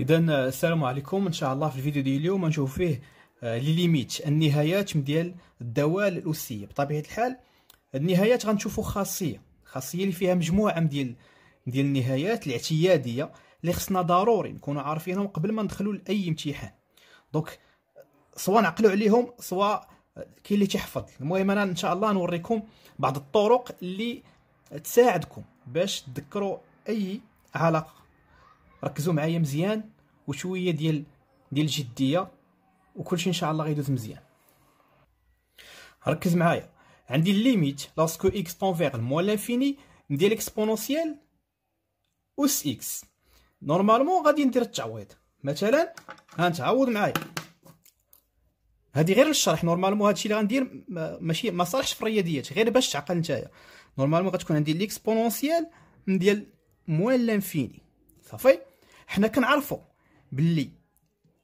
اذا السلام عليكم ان شاء الله في الفيديو ديال اليوم غنشوف فيه آه، لي ليميت النهايات ديال الدوال الاسيه بطبيعه الحال النهايات غنشوفوا خاصيه خاصيه اللي فيها مجموعه ديال ديال النهايات الاعتياديه اللي خصنا ضروري نكونوا عارفينهم قبل ما ندخلوا لاي امتحان دونك سواء نعقلوا عليهم سواء آه، كاين اللي تحفظ المهم انا ان شاء الله نوريكم بعض الطرق اللي تساعدكم باش تذكروا اي علاقه ركزوا معايا مزيان وشويه ديال ديال الجديه وكلشي ان شاء الله غيدوز مزيان ركز معايا عندي ليميت لاسكو اكس فيغ موان لافيني ندير اكسبونونسيال اس اكس نورمالمون غادي ندير التعويض مثلا غنتعوض معايا هادي غير للشرح نورمالمون هادشي اللي غندير ماشي ما صالحش في الرياضيات غير باش تعقل نتايا نورمالمون غتكون عندي ليكسبونونسيال ديال موان لانفيني صافي حنا كنعرفوا باللي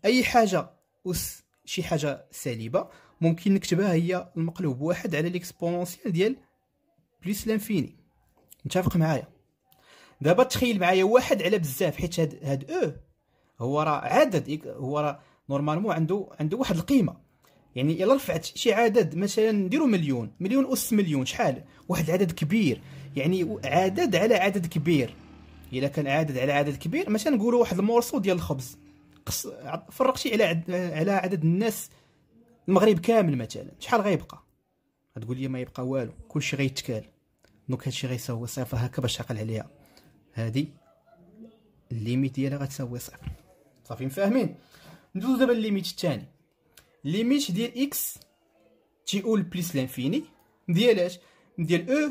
اي حاجه اس شي حاجه سالبه ممكن نكتبها هي المقلوب واحد على ليكسبونسيال ديال بلس لانفيني متفق معايا دابا تخيل معايا واحد على بزاف حيت هاد هاد او هو راه عدد هو راه نورمالمون عنده عنده واحد القيمه يعني الا رفعت شي عدد مثلا نديرو مليون مليون اس مليون شحال واحد العدد كبير يعني عدد على عدد كبير الا كان عدد على عدد كبير ماشي نقولوا واحد المورسو ديال الخبز قص... فرقتي على عد... على عدد الناس المغرب كامل مثلا شحال غيبقى غتقول لي ما يبقى والو كلشي غيتكال دونك هادشي غيساوي صفر هكا باش عقل عليها هادي الليميت ديالها غتساوي صفر صافي فاهمين ندوزو دابا الليميت الثاني الليميت ديال اكس تي بليس لانفيني ديال اش ديال او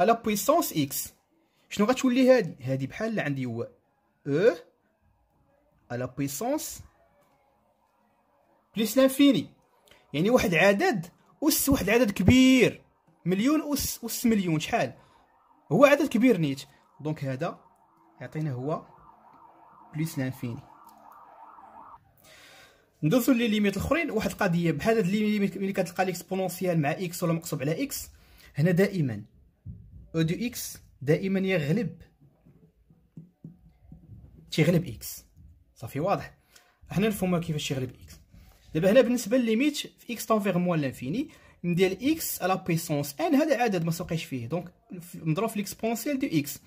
على بويسونس اكس شنو غتولي هادي هادي بحال اللي عندي هو او على بويسونس بليس لانفيني يعني واحد عدد اس واحد عدد كبير مليون اس اس مليون شحال هو عدد كبير نيت دونك هذا يعطينا هو بليس لانفيني ندوزو لي ليميت الاخرين واحد القضيه بحال هاد لي ليميت ملي كتلقى ليكسبونونسيال مع اكس ولا مقصوب على اكس هنا دائما او دو اكس دائما يغلب تيغلب اكس صافي واضح هنا نفهمها كيفاش يغلب اكس دابا هنا بالنسبه لليميت في اكس تنفيغ موان لانفيني ندير اكس على بيسونس ان هذا عدد ما سوقيش فيه دونك نضرب في ليكسبونسيال دو اكس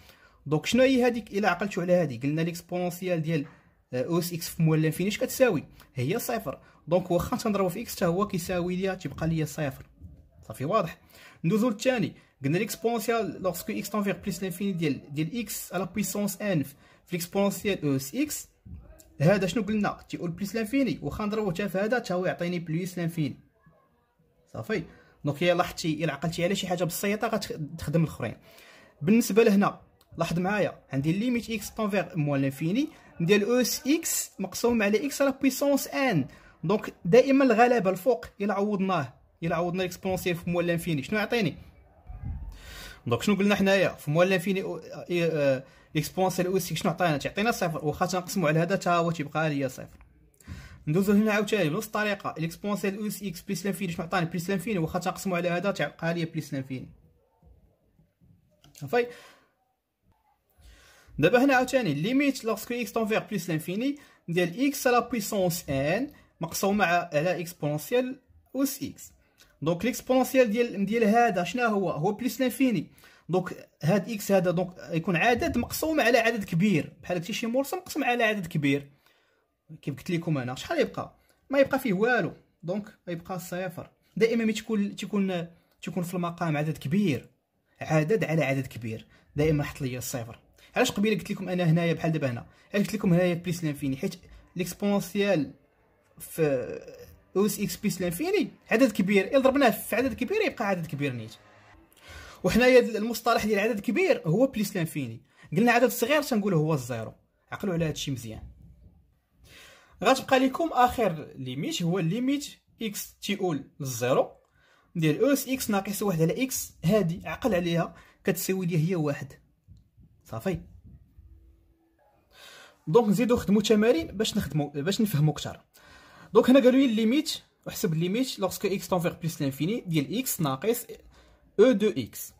دونك شنو هي هذيك الا عقلتوا على هذه قلنا ليكسبونسيال ديال اوس آه، اكس في موال لانفيني اش كتساوي هي صفر دونك واخا تنضربو في اكس حتى هو كيساوي ليا تيبقى ليا صفر صافي واضح ندوزو للثاني قلنا ليكسبونسيال لوغسكو اكس تنفيغ بليس لانفيني ديال ديال اكس على بويسونس ان في ليكسبونسيال اوس اكس هذا شنو قلنا تيقول بليس لانفيني واخا نضربو حتى في هذا حتى هو يعطيني بليس لانفيني صافي دونك الا لاحظتي الا عقلتي على شي حاجه بسيطه غتخدم الاخرين بالنسبه لهنا لاحظ معايا عندي ليميت اكس تنفيغ موان لانفيني ديال اوس اكس مقسوم على اكس على بويسونس ان دونك دائما الغلبه الفوق الا عوضناه الا عوضنا الاكسبونسيال في موال لانفيني شنو يعطيني دونك شنو قلنا حنايا في موال لانفيني آه، آه، اكسبونسيال او سي شنو عطانا تعطينا صفر واخا تنقسمو على هذا تا هو تيبقى ليا صفر ندوزو هنا عاوتاني بنفس الطريقه الاكسبونسيال او سي اكس بليس لانفيني شنو عطاني بليس لانفيني واخا تنقسمو على هذا تيبقى ليا بليس لانفيني صافي دابا هنا عاوتاني ليميت لوغسكو اكس تنفيغ بليس لانفيني ديال اكس على بويسونس ان مقسومة على اكسبونسيال اوس اكس دونك ليكسبونسيال ديال ديال هذا شنو هو هو بلس لانفيني دونك هاد اكس هذا دونك يكون عدد مقسوم على عدد كبير بحال هكا شي مورس مقسم على عدد كبير كيف قلت لكم انا شحال يبقى ما يبقى فيه والو دونك يبقى صفر دائما ملي تكون تكون تكون في المقام عدد كبير عدد على عدد كبير دائما حط لي الصفر علاش قبيله قلت لكم انا هنايا بحال دابا هنا علاش قلت لكم هنايا بليس لانفيني حيت ليكسبونسيال في اس اكس بيس لانفيني عدد كبير الا ضربناه في عدد كبير يبقى عدد كبير نيت وحنايا المصطلح ديال عدد كبير هو بليس لانفيني قلنا عدد صغير تنقول هو الزيرو عقلوا على هادشي مزيان غتبقى لكم اخر ليميت هو ليميت اكس تي او للزيرو ديال اس اكس ناقص واحد على اكس هادي عقل عليها كتساوي ليا هي واحد صافي دونك نزيدو نخدمو تمارين باش نخدمو باش نفهمو كتر دونك هنا قالوا لي ليميت احسب الليميت لوغسكو اكس تنفيغ بلس لانفيني ديال اكس ناقص او دو اكس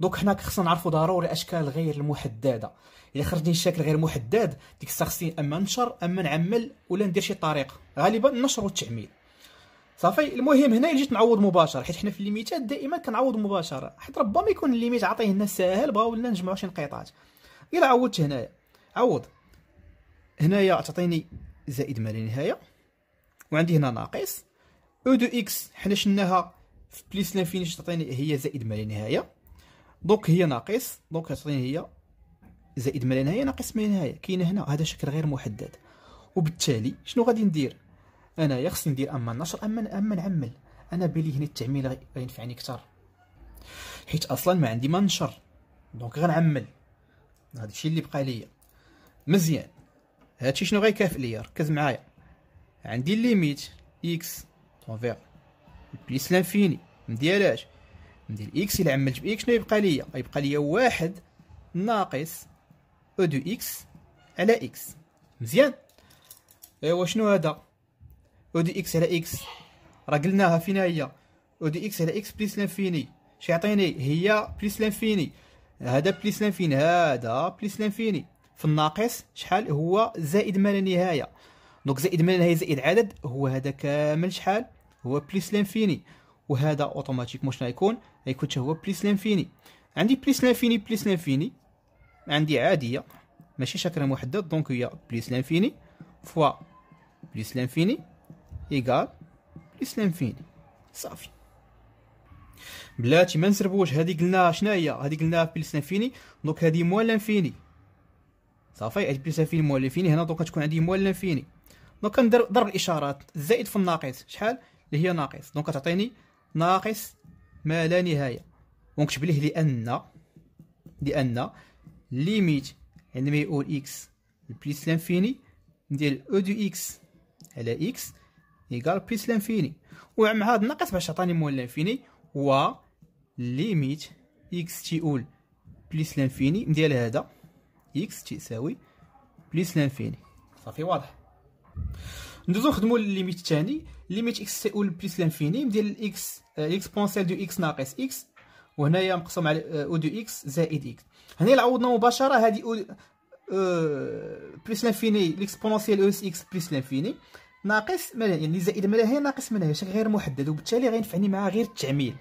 دونك هنا خصنا نعرفوا ضروري الاشكال غير المحدده الا خرجني الشكل غير محدد ديك الساعه خصني اما نشر اما نعمل ولا ندير شي طريقه غالبا النشر والتعميل صافي المهم هنا جيت نعوض مباشره حيت حنا في الليميتات دائما كنعوض مباشره حيت ربما يكون الليميت عطيه لنا ساهل بغاو لنا نجمعوا شي نقيطات الا عوضت هنايا عوض هنايا تعطيني زائد ما لا نهايه وعندي هنا ناقص او دو اكس حنا شناها في بليس لانفينيش تعطيني هي زائد ما لا نهايه دونك هي ناقص دونك تعطيني هي زائد ما لا نهايه ناقص ما لا نهايه كاين هنا هذا شكل غير محدد وبالتالي شنو غادي ندير انايا خصني ندير اما النشر اما اما نعمل انا بالي هنا التعميل غينفعني كثر حيت اصلا ما عندي ما نشر دونك غنعمل هذا الشيء اللي بقى ليا مزيان هادشي شنو غيكافئ ليا ركز معايا عندي ليميت اكس اونفير بليس لانفيني مديالاش ندير اكس الى عملت باكس شنو يبقى ليا يبقى ليا واحد ناقص او دو اكس على اكس مزيان ايوا شنو هذا او دو اكس على اكس راه قلناها فينا هي او دو اكس على اكس بليس لانفيني شي يعطيني هي بليس لانفيني هذا بليس لانفيني هذا بليس لانفيني في الناقص شحال هو زائد ما لا نهايه دونك زائد هي زائد عدد هو هذا كامل شحال هو بليس لانفيني وهذا اوتوماتيك شنو غيكون غيكون حتى هو بليس لانفيني عندي بليس لانفيني بليس لانفيني عندي عاديه ماشي شكل محدد دونك هي بليس لانفيني فوا بليس لانفيني ايكال بليس لانفيني صافي بلاتي ما نسربوش هادي قلنا شناهي هادي قلنا بليس لانفيني دونك هادي موال لانفيني صافي هذه بليس لانفيني موال لانفيني هنا دونك تكون عندي موال لانفيني دونك كندير ضرب الاشارات الزائد في الناقص شحال اللي هي ناقص دونك كتعطيني ناقص ما لا نهايه ونكتب ليه لان لان ليميت عندما يقول اكس بليس لانفيني ديال او دو اكس على اكس ايكال بليس لانفيني ومع هاد الناقص باش عطاني مول لانفيني و ليميت اكس تيقول بليس لانفيني ديال هذا اكس تساوي بليس لانفيني صافي واضح ندوزو نخدمو الليميت الثاني ليميت اكس تساوي بلس لانفينيم ديال الاكس اكس بونسيال دو اكس ناقص اكس وهنايا مقسوم على او دو اكس زائد اكس هنا عوضنا مباشره هذه او بلس لانفيني ليكسبونونسيال او اكس بلس لانفيني ناقص ما يعني زائد لا هي ناقص ملها شكل غير محدد وبالتالي غينفعني معها غير التعميل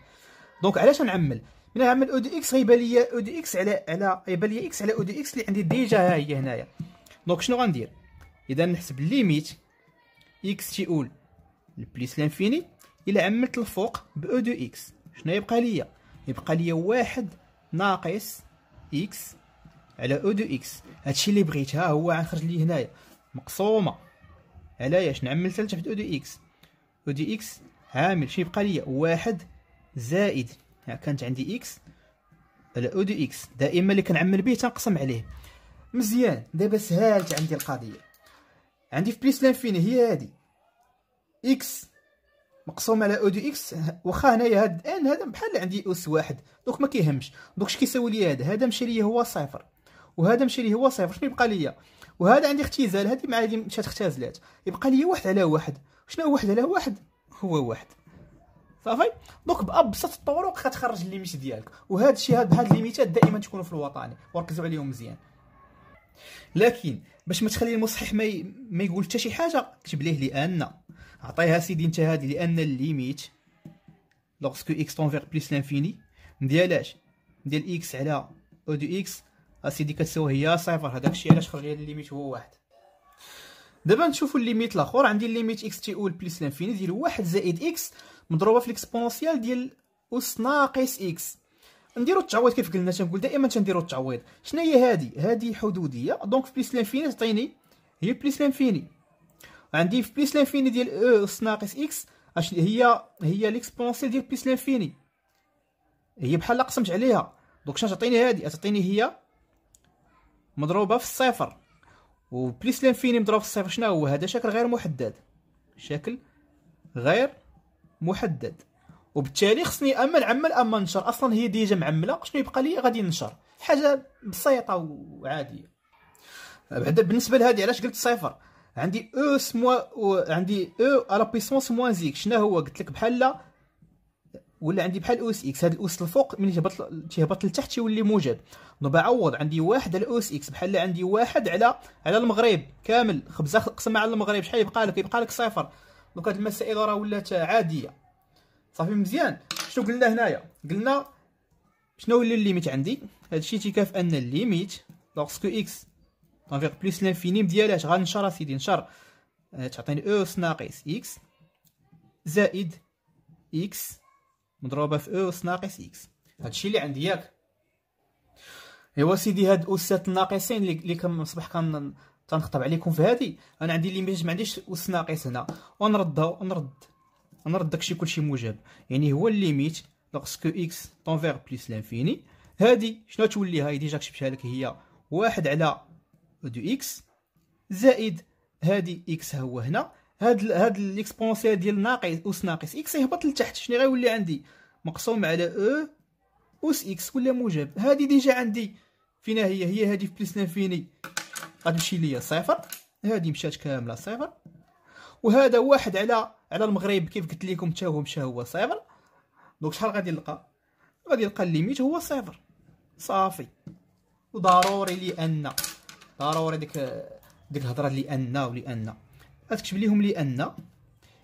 دونك علاش نعمل ملي نعمل او دو اكس غيبان ليا او دو اكس على على غيبان ليا اكس على او دو اكس اللي عندي ديجا ها هي هنايا دونك شنو غندير اذا نحسب ليميت اكس تيقول لبليس لانفيني الا عملت الفوق ب او دو اكس شنو يبقى ليا يبقى ليا واحد ناقص اكس على او دو اكس هادشي اللي بغيت ها هو غنخرج لي هنايا مقسومه علاش شنو عملت لتحت او دو اكس او دو اكس عامل شنو يبقى ليا واحد زائد يعني كانت عندي اكس على او دو اكس دائما اللي كنعمل به تنقسم عليه مزيان دابا سهلت عندي القضيه عندي في بليس لانفيني هي هادي اكس مقسوم على او دو اكس واخا هنايا هاد ان إيه، هذا بحال عندي اس واحد دوك ما كيهمش دوك اش كيساوي لي هذا هذا مشى ليا هو صفر وهذا مشى ليا هو صفر شنو يبقى ليا وهذا عندي اختزال هذه مع هذه مشات اختزلات يبقى ليا واحد على واحد شنو واحد على واحد هو واحد صافي دوك بابسط الطرق كتخرج الليميت ديالك وهذا الشيء هاد بهاد الليميتات دائما تكونوا في الوطني وركزوا عليهم مزيان لكن باش ما تخلي المصحح ما, ي... ما يقول حتى شي حاجه كتب ليه لان عطيها سيدي انت هذه لان الليميت لوغسكو اكس تونفير بليس لانفيني ديال اش ديال اكس على او دو اكس اسيدي كتساوي هي صفر هذاك الشيء علاش خرج لي الليميت هو واحد دابا نشوفوا الليميت الاخر عندي الليميت اكس تي اول بليس لانفيني ديال واحد زائد اكس مضروبه في الاكسبونسيال ديال اس ناقص اكس نديرو التعويض كيف قلنا تنقول دائما تنديرو التعويض شنو هي هادي هادي حدوديه دونك في بليس لانفيني تعطيني هي بليس لانفيني عندي في بليس لانفيني ديال او e اس ناقص اكس اش هي هي ليكسبونسيال ديال بليس لانفيني هي بحال قسمت عليها دونك شنو تعطيني هادي تعطيني هي مضروبه في الصفر وبليس لانفيني مضروب في الصفر شنو هو هذا شكل غير محدد شكل غير محدد وبالتالي خصني اما نعمل اما ننشر اصلا هي ديجا معمله شنو يبقى لي غادي ننشر حاجه بسيطه وعاديه بعدا بالنسبه لهذه علاش قلت صفر عندي او e سموا عندي e او على بيسونس موان زيك شنو هو قلت لك بحال ولا عندي بحال اوس اكس هذا الاوس الفوق من تهبط تهبط لتحت يولي موجب دابا عوض عندي واحد على اوس اكس بحال عندي واحد على على المغرب كامل خبزه قسمه على المغرب شحال يبقى لك يبقى لك صفر دونك هاد المسائل راه ولات عاديه صافي مزيان شنو قلنا هنايا قلنا شنو هو الليميت عندي هادشي تيكاف ان الليميت لوغسكو اكس تنفيق بلس لانفينيم اش غنشر اسيدي نشر آه، تعطيني اوس ناقص اكس زائد اكس مضروبه في اوس ناقص اكس هادشي اللي عندي ياك ايوا سيدي هاد اوسات الناقصين اللي كنصبح كنخطب عليكم في هادي انا عندي ليميت ما عنديش اوس ناقص هنا ونردها ونرد نرد داكشي كلشي موجب يعني هو الليميت لوغسكو اكس طونفير بليس لانفيني هادي شنو تولي هاي ديجا كتبتها لك هي واحد على دو اكس زائد هادي اكس ها هو هنا هاد الـ هاد الاكسبونسيال ديال ناقص اوس ناقص اكس يهبط لتحت شنو غيولي عندي مقسوم على او اوس اكس ولا موجب هادي ديجا عندي فينا هي هي هادي في بليس لانفيني غتمشي ليا صفر هادي مشات كامله صفر وهذا واحد على على المغرب كيف قلت لكم حتى هو مشى هو صفر دونك شحال غادي نلقى غادي نلقى الليميت هو صفر صافي وضروري لان ضروري ديك ديك الهضره لان ولان غتكتب ليهم لان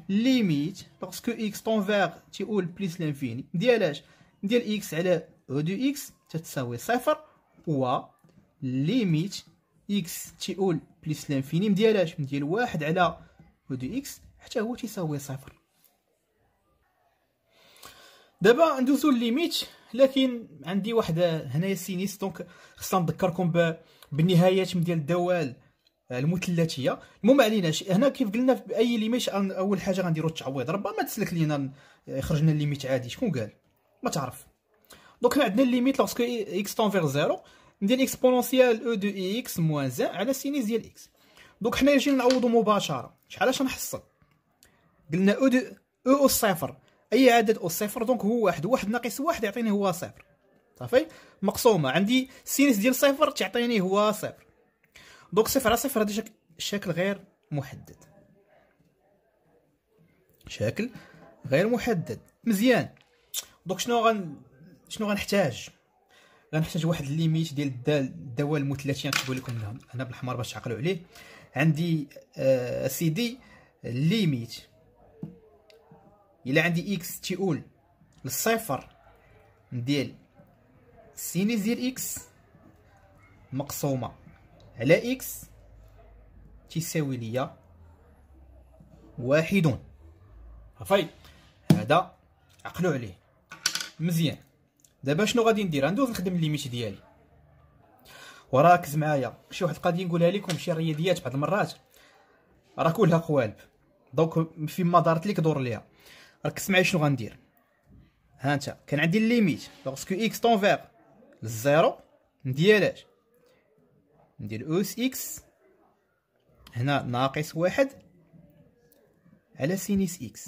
ليميت باسكو اكس طونفير تيقول بليس لانفيني ديال اش ديال اكس على او دو اكس تتساوي صفر و ليميت اكس تيقول بليس لانفيني ديال اش ديال واحد على او دو اكس حتى هو تيساوي صفر دابا ندوزو لليميت لكن عندي واحد هنايا سينيس دونك خصنا نذكركم بالنهايات ديال الدوال المثلثيه المهم عليناش هنا كيف قلنا في اي ليميت اول حاجه غنديرو التعويض ربما تسلك لينا خرجنا الليميت عادي شكون قال ما تعرف دونك هنا عندنا الليميت لوغسكو اكس فيغ زيرو ندير اكسبونونسيال او دو اي اكس موان زان على سينيس ديال اكس دونك حنا جينا نعوضو مباشره شحال اش غنحصل قلنا دو او الصفر اي عدد او الصفر دونك هو واحد واحد ناقص واحد يعطيني هو صفر صافي مقسومه عندي سينس ديال صفر تعطيني هو صفر دونك صفر على صفر هذا شكل غير محدد شكل غير محدد مزيان دونك شنو غن شنو غنحتاج غنحتاج واحد الليميت ديال الدوال المثلثي نكتبو لكم هنا بالاحمر باش تعقلوا عليه عندي آه دي ليميت الى عندي اكس تيقول للصفر ديال السينيس ديال اكس مقسومه على اكس تساوي ليا واحد صافي هذا عقلوا عليه مزيان دابا شنو غادي ندير ندوز نخدم ليميت ديالي وراكز معايا شي واحد القضيه نقولها لكم شي رياضيات بعض المرات راه كلها قوالب دونك فيما دارت لك دور ليها ركز معايا شنو غندير ها انت كان عندي الليميت باسكو اكس فيغ للزيرو ندير اش ندير اوس اكس هنا ناقص واحد على سينيس اكس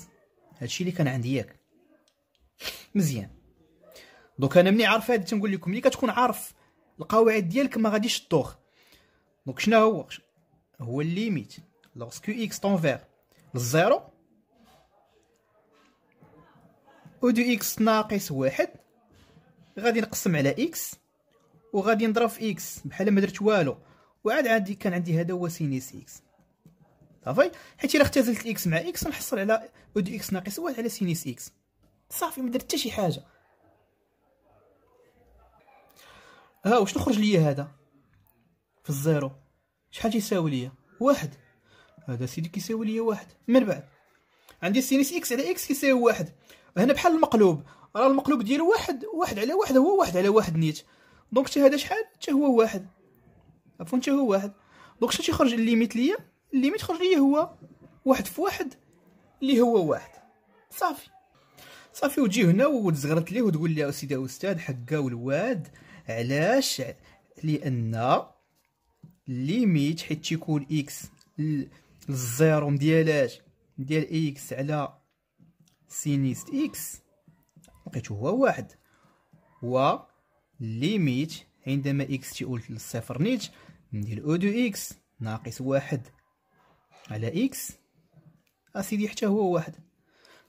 هادشي اللي كان عندي ياك مزيان دونك انا ملي عارف هاد تنقول لكم ملي كتكون عارف القواعد ديالك ما غاديش تطوخ دونك شنو هو هو الليميت لوغسكو اكس فيغ للزيرو او دو اكس ناقص واحد غادي نقسم على اكس وغادي نضرب في اكس بحال ما درت والو وعاد عندي كان عندي هذا هو سينيس اكس صافي حيت الا اختزلت اكس مع اكس نحصل على او دو اكس ناقص واحد على سينيس اكس صافي ما درت حتى شي حاجه ها واش نخرج ليا هذا في الزيرو شحال تيساوي ليا واحد هذا سيدي كيساوي ليا واحد من بعد عندي سينيس اكس على اكس كيساوي واحد هنا بحال المقلوب راه المقلوب ديالو واحد واحد على واحد هو واحد على واحد نيت دونك حتى هذا شحال حتى هو واحد عفوا حتى هو واحد دونك شنو تيخرج الليميت ليا الليميت خرج ليا هو واحد في واحد اللي هو واحد صافي صافي وتجي هنا وتزغرت ليه وتقول لي اسيدي استاذ حكا والواد علاش لان ليميت حيت تيكون اكس الزيرو ديالاش ديال اكس على سينيست إكس لقيته هو واحد و ليميت عندما إكس تيقول للصفر نيت ندير أو دو إكس ناقص واحد على إكس أسيدي حتى هو واحد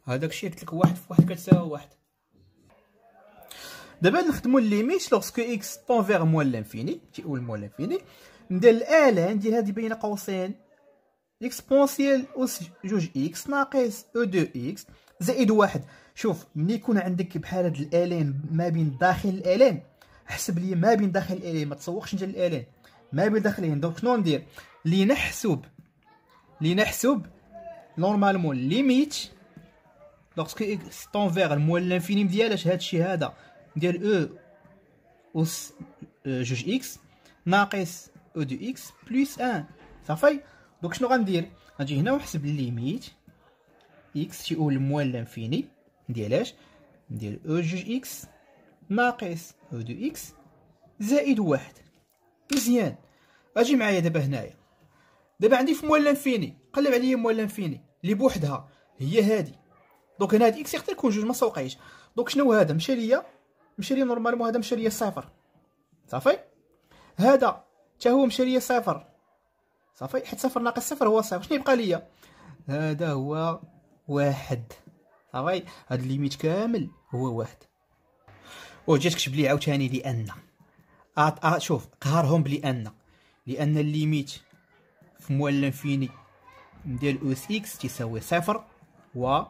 هذاك الشيء قلت لك واحد في واحد كتساوي واحد دابا نخدمو ليميت لوغسكو إكس طون فيغ موان لانفيني تيقول موان لانفيني ندير الآلة ندير هذه بين قوسين إكسبونسيال أوس جوج إكس ناقص أو دو إكس زائد واحد شوف ملي يكون عندك بحال هاد الالين ما بين داخل الالين حسب لي ما بين داخل الالين ما تسوقش نجي الالين ما بين داخلين دونك شنو ندير لنحسب لنحسب نورمالمون ليميت دونك سكو طون فيغ الموال الانفينيم ديالاش هادشي هذا ديال او اوس آه، جوج اكس ناقص او دو اكس بلس ان صافي دونك شنو غندير غنجي هنا ونحسب الليميت إكس تيقول الموال لانفيني ديال اش ديال أو جوج إكس ناقص أو دو إكس زائد واحد مزيان اجي معايا دابا هنايا دابا عندي في موال لانفيني قلب عليا موال لانفيني اللي بوحدها هي هادي دونك هنا هاد إكس يقدر يكون جوج ما سوقيش دونك شنو هذا مشى ليا مشى ليا نورمالمون هذا مشى ليا صفر صافي هذا حتى هو مشى ليا صفر صافي حيت صفر ناقص صفر هو صفر شنو يبقى ليا هذا هو واحد صافي هاد الليميت كامل هو واحد جيت كتب لي عاوتاني لان أط... أط... شوف قهرهم بلان لان الليميت في موال لانفيني ديال اوس اكس تساوي صفر و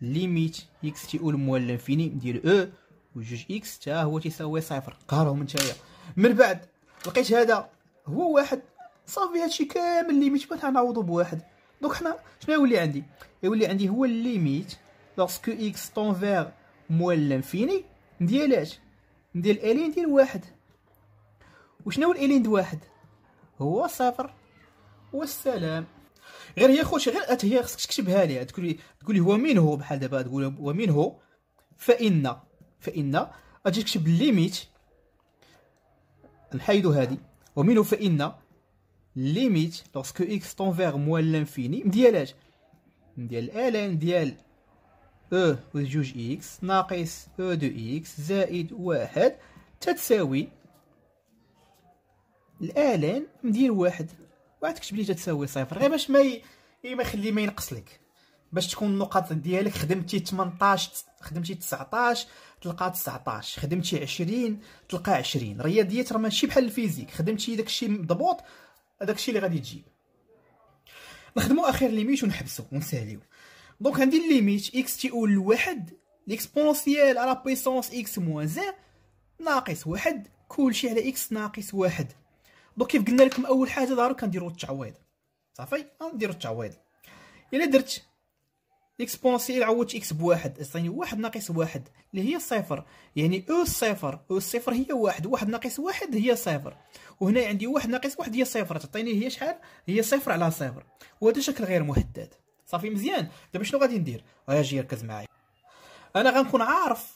ليميت اكس تي او الموال ديال او وجوج اكس حتى هو تساوي صفر قهرهم نتايا من بعد لقيت هذا هو واحد صافي هادشي كامل ليميت بغيت نعوضو بواحد دونك حنا شنو يولي عندي يولي عندي هو الليميت لوغسكو اكس طون موال لانفيني ديال اش ديال الين ديال واحد وشنو هو الين ديال واحد هو صفر والسلام غير هي خوتي غير هي خصك تكتبها لي تقولي تقولي هو مين هو بحال دابا تقول هو مين هو فان فان اجي تكتب الليميت نحيدو هادي ومين فان ليميت لوسكو اكس طون موال لانفيني ديال اش ديال الان ديال او وجوج اكس ناقص او دو اكس زائد واحد تتساوي الان ديال واحد واحد تكتب لي تتساوي صفر غير باش ما ي... ما يخلي ما ينقص لك باش تكون النقط ديالك خدمتي 18 خدمتي 19 تلقى 19 خدمتي 20 تلقى 20 الرياضيات راه ماشي بحال الفيزيك خدمتي داكشي مضبوط هذاك الشيء اللي غادي تجيب نخدموا اخر ليميت ونحبسوا ونساليو دونك عندي ليميت اكس تي لواحد ليكسبونسييل على بيسونس اكس موان زان ناقص واحد كلشي على اكس ناقص واحد دونك كيف قلنا لكم اول حاجه ضروري كنديروا التعويض صافي غنديروا التعويض الا درت الى عوضت اكس بواحد يعني واحد ناقص واحد اللي هي صفر يعني او صفر او صفر هي واحد واحد ناقص واحد هي صفر وهنا عندي واحد ناقص واحد هي صفر تعطيني هي شحال هي صفر على صفر وهذا شكل غير محدد صافي مزيان دابا شنو غادي ندير اجي ركز معايا انا غنكون عارف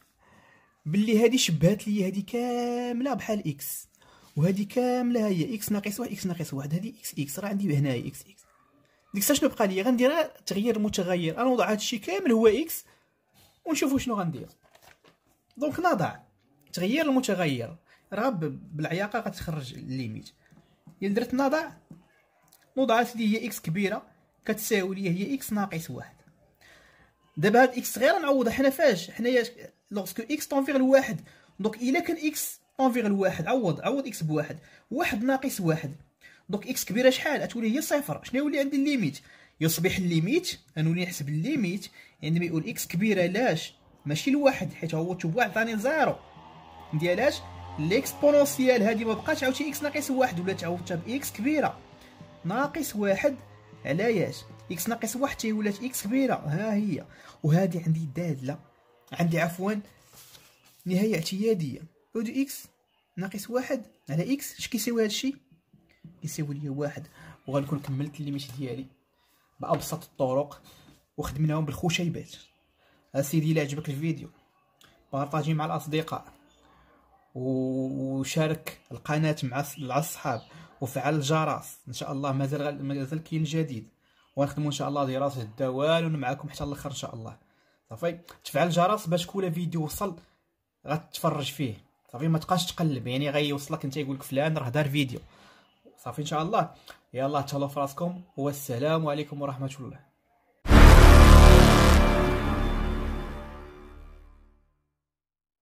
باللي هذه شبهات لي هذه كامله بحال اكس وهذه كامله هي اكس ناقص واحد اكس ناقص واحد هذه اكس اكس راه عندي هنايا اكس اكس ديك الساعه شنو بقى لي غندير تغيير متغير انا نوضع هادشي كامل هو اكس ونشوفوا شنو غندير دونك نضع تغيير المتغير راه بالعياقه غتخرج الليميت الا درت نضع وضعت لي هي اكس كبيره كتساوي لي هي اكس ناقص واحد دابا هاد اكس صغيره نعوضها حنا فاش حنايا لوغسكو اكس طونفيغ الواحد دونك الا كان اكس طونفيغ الواحد عوض عوض اكس بواحد واحد ناقص واحد دونك اكس كبيره شحال اتولي هي صفر شنو يولي عندي الليميت يصبح الليميت غنولي نحسب الليميت عندما يقول اكس كبيره لاش ماشي لواحد حيت هو تبوع ثاني زيرو ديالاش ليكسبونونسيال هادي ما بقاش عاوتاني اكس ناقص واحد ولات عوضتها باكس كبيره ناقص واحد على ياش اكس ناقص واحد تي ولات اكس كبيره ها هي وهذه عندي داله عندي عفوا نهايه اعتياديه هادو اكس ناقص واحد على اكس اش كيساوي هادشي يساوي ليا واحد وغنكون كملت مش ديالي بابسط الطرق وخدمناهم بالخشيبات اسيدي الى عجبك الفيديو بارطاجي مع الاصدقاء وشارك القناه مع الصحاب وفعل الجرس ان شاء الله مازال مازال كاين جديد ونخدموا ان شاء الله دراسه الدوال معكم حتى الاخر ان شاء الله صافي تفعل الجرس باش كل فيديو وصل غتتفرج فيه صافي ما تقاش تقلب يعني غيوصلك انت يقولك فلان راه دار فيديو صافي ان شاء الله يلا تهلاو فراسكم والسلام عليكم ورحمه الله